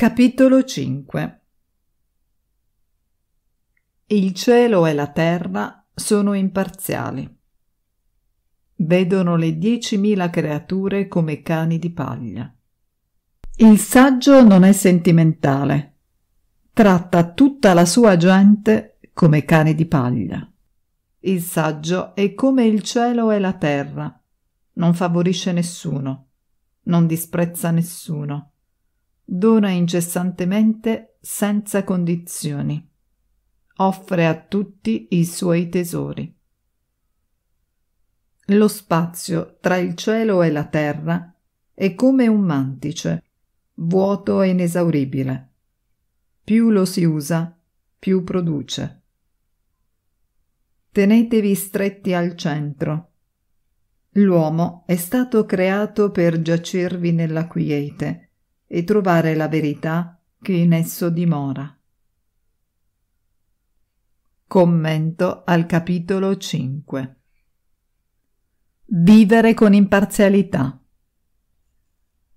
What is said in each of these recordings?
Capitolo 5 Il cielo e la terra sono imparziali. Vedono le 10.000 creature come cani di paglia. Il saggio non è sentimentale. Tratta tutta la sua gente come cani di paglia. Il saggio è come il cielo e la terra. Non favorisce nessuno. Non disprezza nessuno dona incessantemente senza condizioni. Offre a tutti i suoi tesori. Lo spazio tra il cielo e la terra è come un mantice, vuoto e inesauribile. Più lo si usa, più produce. Tenetevi stretti al centro. L'uomo è stato creato per giacervi nella quiete e trovare la verità che in esso dimora. Commento al capitolo 5 Vivere con imparzialità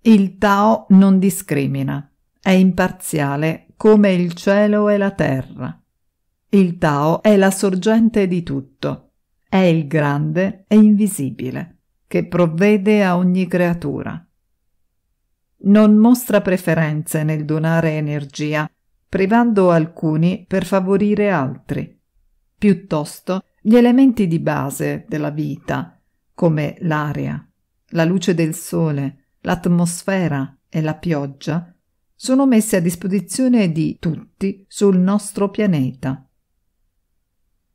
Il Tao non discrimina, è imparziale come il cielo e la terra. Il Tao è la sorgente di tutto, è il grande e invisibile, che provvede a ogni creatura non mostra preferenze nel donare energia, privando alcuni per favorire altri. Piuttosto, gli elementi di base della vita, come l'aria, la luce del sole, l'atmosfera e la pioggia, sono messi a disposizione di tutti sul nostro pianeta.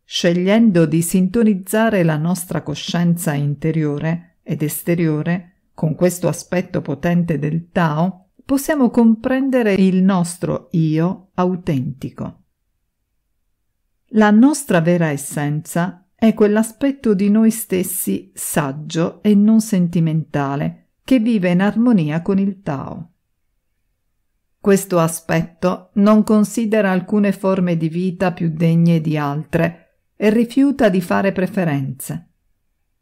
Scegliendo di sintonizzare la nostra coscienza interiore ed esteriore, con questo aspetto potente del Tao possiamo comprendere il nostro io autentico. La nostra vera essenza è quell'aspetto di noi stessi saggio e non sentimentale che vive in armonia con il Tao. Questo aspetto non considera alcune forme di vita più degne di altre e rifiuta di fare preferenze.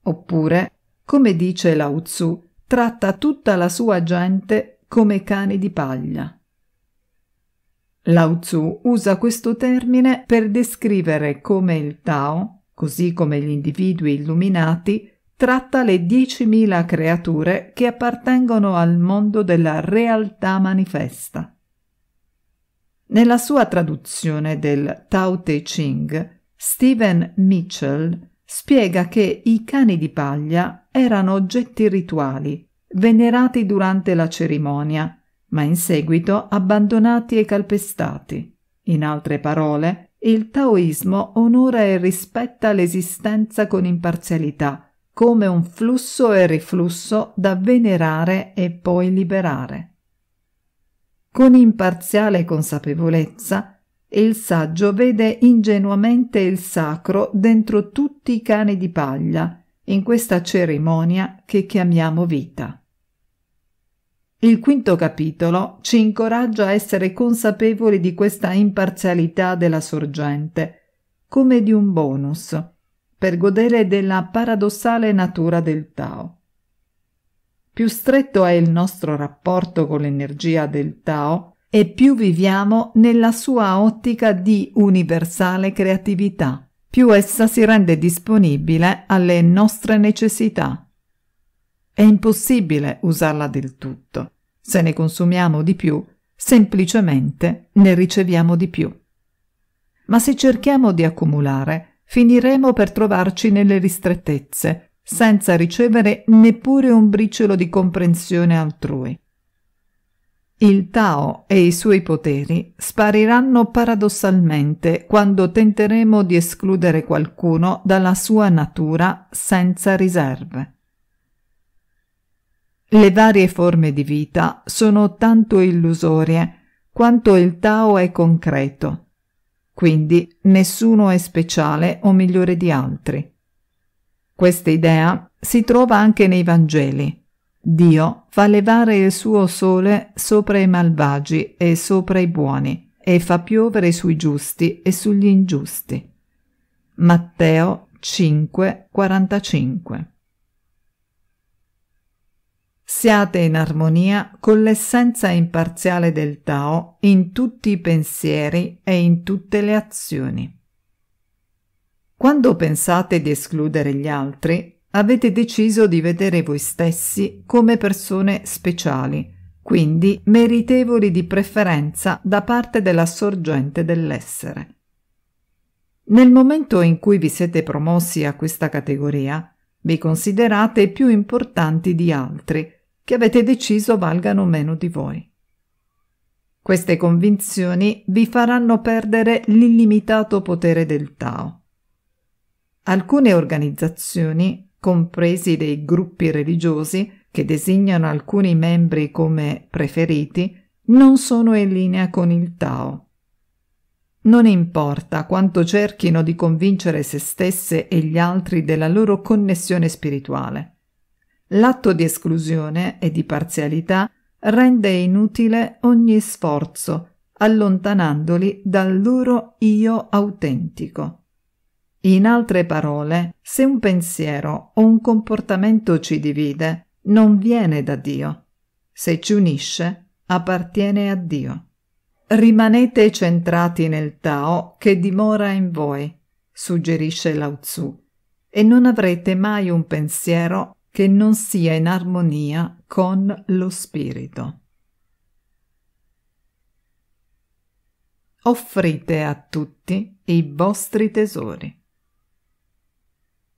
Oppure, come dice Lao Tzu, tratta tutta la sua gente come cani di paglia. Lao Tzu usa questo termine per descrivere come il Tao, così come gli individui illuminati, tratta le 10.000 creature che appartengono al mondo della realtà manifesta. Nella sua traduzione del Tao Te Ching, Stephen Mitchell spiega che i cani di paglia erano oggetti rituali, venerati durante la cerimonia, ma in seguito abbandonati e calpestati. In altre parole, il taoismo onora e rispetta l'esistenza con imparzialità, come un flusso e riflusso da venerare e poi liberare. Con imparziale consapevolezza e il saggio vede ingenuamente il sacro dentro tutti i cani di paglia, in questa cerimonia che chiamiamo vita. Il quinto capitolo ci incoraggia a essere consapevoli di questa imparzialità della sorgente, come di un bonus, per godere della paradossale natura del Tao. Più stretto è il nostro rapporto con l'energia del Tao, e più viviamo nella sua ottica di universale creatività, più essa si rende disponibile alle nostre necessità. È impossibile usarla del tutto. Se ne consumiamo di più, semplicemente ne riceviamo di più. Ma se cerchiamo di accumulare, finiremo per trovarci nelle ristrettezze, senza ricevere neppure un briciolo di comprensione altrui. Il Tao e i suoi poteri spariranno paradossalmente quando tenteremo di escludere qualcuno dalla sua natura senza riserve. Le varie forme di vita sono tanto illusorie quanto il Tao è concreto, quindi nessuno è speciale o migliore di altri. Questa idea si trova anche nei Vangeli Dio fa levare il suo sole sopra i malvagi e sopra i buoni e fa piovere sui giusti e sugli ingiusti. Matteo 5, 45 Siate in armonia con l'essenza imparziale del Tao in tutti i pensieri e in tutte le azioni. Quando pensate di escludere gli altri, avete deciso di vedere voi stessi come persone speciali, quindi meritevoli di preferenza da parte della sorgente dell'essere. Nel momento in cui vi siete promossi a questa categoria, vi considerate più importanti di altri che avete deciso valgano meno di voi. Queste convinzioni vi faranno perdere l'illimitato potere del Tao. Alcune organizzazioni compresi dei gruppi religiosi che designano alcuni membri come preferiti, non sono in linea con il Tao. Non importa quanto cerchino di convincere se stesse e gli altri della loro connessione spirituale. L'atto di esclusione e di parzialità rende inutile ogni sforzo, allontanandoli dal loro io autentico. In altre parole, se un pensiero o un comportamento ci divide, non viene da Dio. Se ci unisce, appartiene a Dio. Rimanete centrati nel Tao che dimora in voi, suggerisce Lao Tzu, e non avrete mai un pensiero che non sia in armonia con lo spirito. Offrite a tutti i vostri tesori.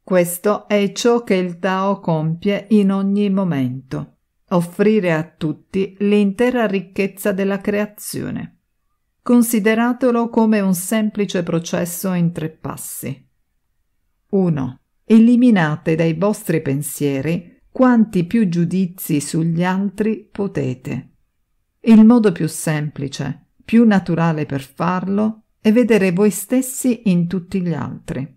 Questo è ciò che il Tao compie in ogni momento, offrire a tutti l'intera ricchezza della creazione. Consideratelo come un semplice processo in tre passi. 1. Eliminate dai vostri pensieri quanti più giudizi sugli altri potete. Il modo più semplice, più naturale per farlo è vedere voi stessi in tutti gli altri.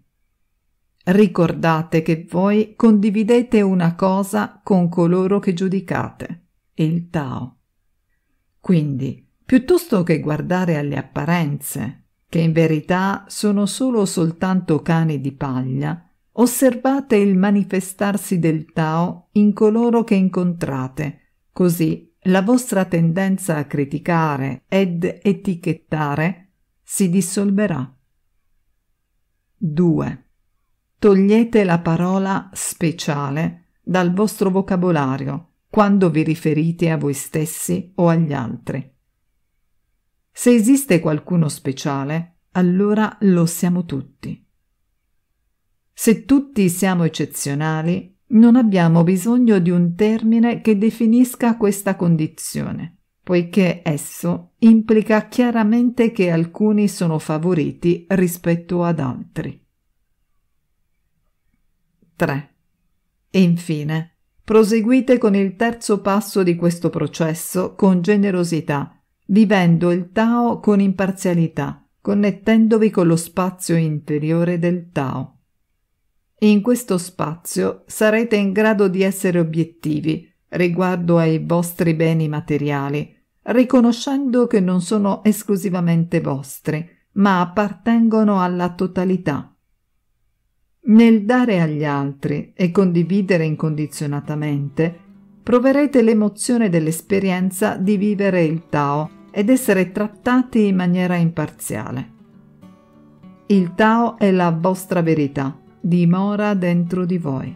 Ricordate che voi condividete una cosa con coloro che giudicate, il Tao. Quindi, piuttosto che guardare alle apparenze, che in verità sono solo soltanto cani di paglia, osservate il manifestarsi del Tao in coloro che incontrate, così la vostra tendenza a criticare ed etichettare si dissolverà. 2. Togliete la parola speciale dal vostro vocabolario quando vi riferite a voi stessi o agli altri. Se esiste qualcuno speciale, allora lo siamo tutti. Se tutti siamo eccezionali, non abbiamo bisogno di un termine che definisca questa condizione, poiché esso implica chiaramente che alcuni sono favoriti rispetto ad altri. 3. E infine, proseguite con il terzo passo di questo processo con generosità, vivendo il Tao con imparzialità, connettendovi con lo spazio interiore del Tao. In questo spazio sarete in grado di essere obiettivi riguardo ai vostri beni materiali, riconoscendo che non sono esclusivamente vostri, ma appartengono alla totalità nel dare agli altri e condividere incondizionatamente, proverete l'emozione dell'esperienza di vivere il Tao ed essere trattati in maniera imparziale. Il Tao è la vostra verità, dimora dentro di voi.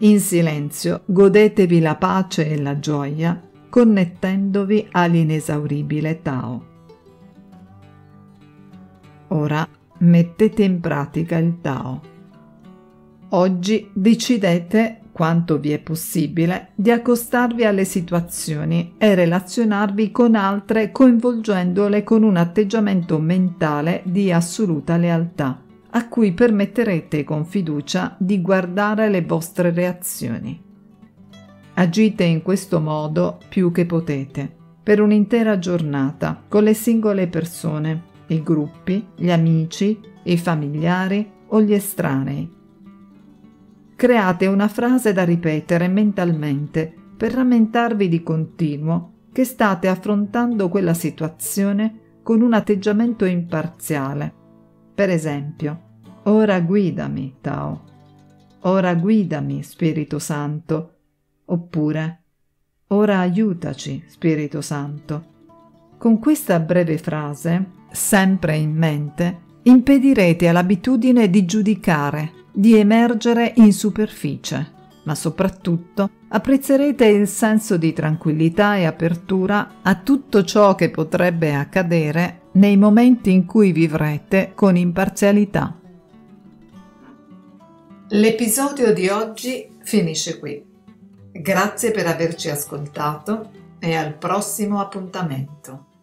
In silenzio godetevi la pace e la gioia, connettendovi all'inesauribile Tao. Ora mettete in pratica il Tao. Oggi decidete, quanto vi è possibile, di accostarvi alle situazioni e relazionarvi con altre coinvolgendole con un atteggiamento mentale di assoluta lealtà, a cui permetterete con fiducia di guardare le vostre reazioni. Agite in questo modo più che potete, per un'intera giornata, con le singole persone, i gruppi, gli amici, i familiari o gli estranei. Create una frase da ripetere mentalmente per rammentarvi di continuo che state affrontando quella situazione con un atteggiamento imparziale. Per esempio, ora guidami, Tao. Ora guidami, Spirito Santo. Oppure, ora aiutaci, Spirito Santo. Con questa breve frase sempre in mente, impedirete all'abitudine di giudicare, di emergere in superficie, ma soprattutto apprezzerete il senso di tranquillità e apertura a tutto ciò che potrebbe accadere nei momenti in cui vivrete con imparzialità. L'episodio di oggi finisce qui. Grazie per averci ascoltato e al prossimo appuntamento.